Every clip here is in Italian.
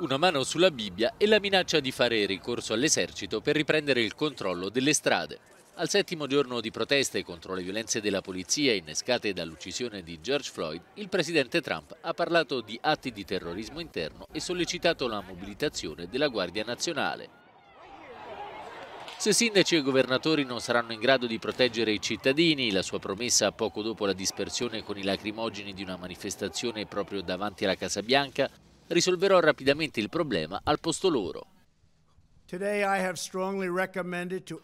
una mano sulla Bibbia e la minaccia di fare ricorso all'esercito per riprendere il controllo delle strade. Al settimo giorno di proteste contro le violenze della polizia innescate dall'uccisione di George Floyd, il presidente Trump ha parlato di atti di terrorismo interno e sollecitato la mobilitazione della Guardia Nazionale. Se sindaci e governatori non saranno in grado di proteggere i cittadini, la sua promessa poco dopo la dispersione con i lacrimogeni di una manifestazione proprio davanti alla Casa Bianca, risolverò rapidamente il problema al posto loro.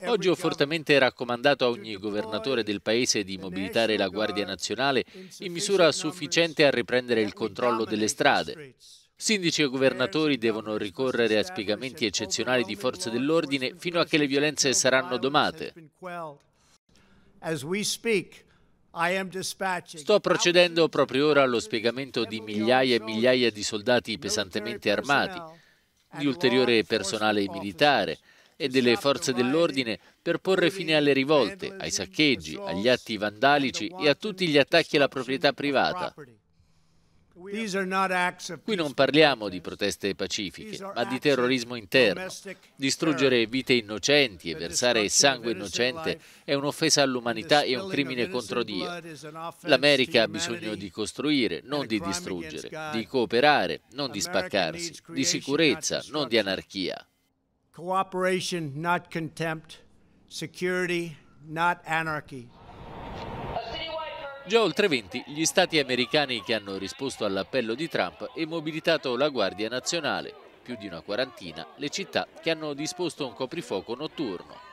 Oggi ho fortemente raccomandato a ogni governatore del paese di mobilitare la Guardia Nazionale in misura sufficiente a riprendere il controllo delle strade. Sindici e governatori devono ricorrere a spiegamenti eccezionali di forze dell'ordine fino a che le violenze saranno domate. As we speak, Sto procedendo proprio ora allo spiegamento di migliaia e migliaia di soldati pesantemente armati, di ulteriore personale militare e delle forze dell'ordine per porre fine alle rivolte, ai saccheggi, agli atti vandalici e a tutti gli attacchi alla proprietà privata. Qui non parliamo di proteste pacifiche, ma di terrorismo interno. Distruggere vite innocenti e versare sangue innocente è un'offesa all'umanità e un crimine contro Dio. L'America ha bisogno di costruire, non di distruggere, di cooperare, non di spaccarsi, di sicurezza, non di anarchia. Cooperation, not contempt, security, not anarchy. Già oltre 20 gli stati americani che hanno risposto all'appello di Trump e mobilitato la Guardia Nazionale, più di una quarantina le città che hanno disposto un coprifuoco notturno.